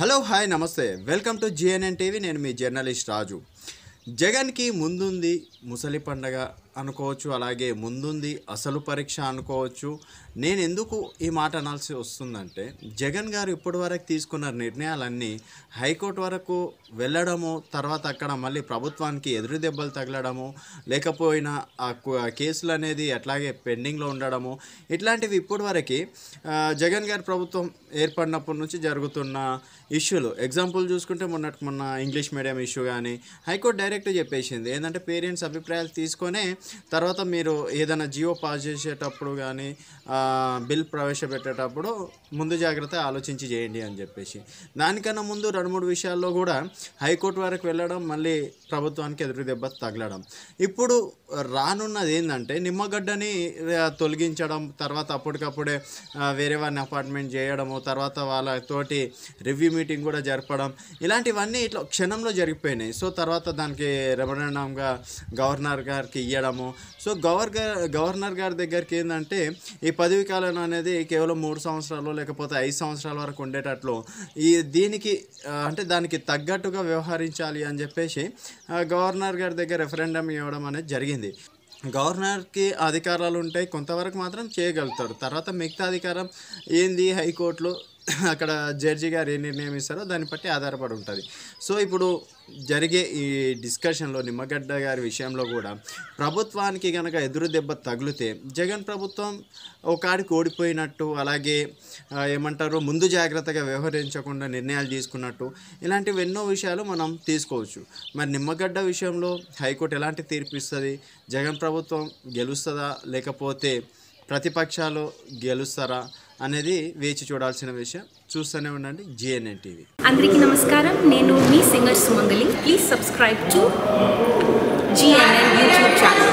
hello hi నమస్తే welcome to GNN TV నేను మీ జర్నలిస్ట్ రాజు జగన్కి ముందుంది ముసలి పండగ అనుకోవచ్చు అలాగే ముందుంది అసలు పరీక్ష అనుకోవచ్చు నేను ఎందుకు ఈ మాట అనాల్సి వస్తుందంటే జగన్ గారు ఇప్పటి వరకు తీసుకున్న నిర్ణయాలన్నీ హైకోర్టు వరకు వెళ్ళడము తర్వాత అక్కడ మళ్ళీ ప్రభుత్వానికి ఎదురు దెబ్బలు తగలడము లేకపోయినా ఆ కేసులు అనేది అట్లాగే పెండింగ్లో ఉండడము ఇట్లాంటివి ఇప్పటి వరకు జగన్ గారి ప్రభుత్వం ఏర్పడినప్పటి నుంచి జరుగుతున్న ఇష్యూలు ఎగ్జాంపుల్ చూసుకుంటే మొన్నటి మొన్న ఇంగ్లీష్ మీడియం ఇష్యూ కానీ హైకోర్టు డైరెక్ట్ చెప్పేసింది ఏంటంటే పేరెంట్స్ అభిప్రాయాలు తీసుకొనే తర్వాత మీరు ఏదైనా జియో పాస్ చేసేటప్పుడు కానీ బిల్ ప్రవేశపెట్టేటప్పుడు ముందు జాగ్రత్త ఆలోచించి చేయండి అని చెప్పేసి దానికన్నా ముందు రెండు మూడు విషయాల్లో కూడా హైకోర్టు వరకు వెళ్ళడం మళ్ళీ ప్రభుత్వానికి ఎదురు దెబ్బ తగలడం ఇప్పుడు రానున్నది ఏంటంటే నిమ్మగడ్డని తొలగించడం తర్వాత అప్పటికప్పుడే వేరే వారిని అపార్ట్మెంట్ చేయడము తర్వాత వాళ్ళతోటి రివ్యూ మీటింగ్ కూడా జరపడం ఇలాంటివన్నీ ఇట్లా క్షణంలో జరిగిపోయినాయి సో తర్వాత దానికి రెమరణంగా గవర్నర్ గారికి ఇవ్వడము సో గవర్నర్ గవర్నర్ గారి దగ్గరికి ఏంటంటే ఈ పదవి కాలం అనేది కేవలం మూడు సంవత్సరాలు లేకపోతే ఐదు సంవత్సరాల వరకు ఉండేటట్లు ఈ దీనికి అంటే దానికి తగ్గట్టుగా వ్యవహరించాలి అని చెప్పేసి గవర్నర్ గారి దగ్గర రెఫరెండం ఇవ్వడం అనేది జరిగింది గవర్నర్కి అధికారాలు ఉంటాయి కొంతవరకు మాత్రం చేయగలుగుతాడు తర్వాత మిగతా అధికారం ఏంది హైకోర్టులో అక్కడ జడ్జి గారు ఏ నిర్ణయం ఇస్తారో దాన్ని బట్టి ఆధారపడి ఉంటుంది సో ఇప్పుడు జరిగే ఈ డిస్కషన్లో నిమ్మగడ్డ గారి విషయంలో కూడా ప్రభుత్వానికి కనుక ఎదురు దెబ్బ తగిలితే జగన్ ప్రభుత్వం ఒక ఆడికి ఓడిపోయినట్టు అలాగే ఏమంటారు ముందు జాగ్రత్తగా వ్యవహరించకుండా నిర్ణయాలు తీసుకున్నట్టు ఇలాంటివి ఎన్నో విషయాలు మనం తీసుకోవచ్చు మరి నిమ్మగడ్డ విషయంలో హైకోర్టు ఎలాంటి తీర్పు ఇస్తుంది జగన్ ప్రభుత్వం గెలుస్తుందా లేకపోతే ప్రతిపక్షాలు గెలుస్తారా అనేది వేచి చూడాల్సిన విషయం చూస్తూనే ఉండండి జిఎన్ఎన్ టీవీ అందరికీ నమస్కారం నేను మీ singer Sumangali please subscribe to GNN YouTube channel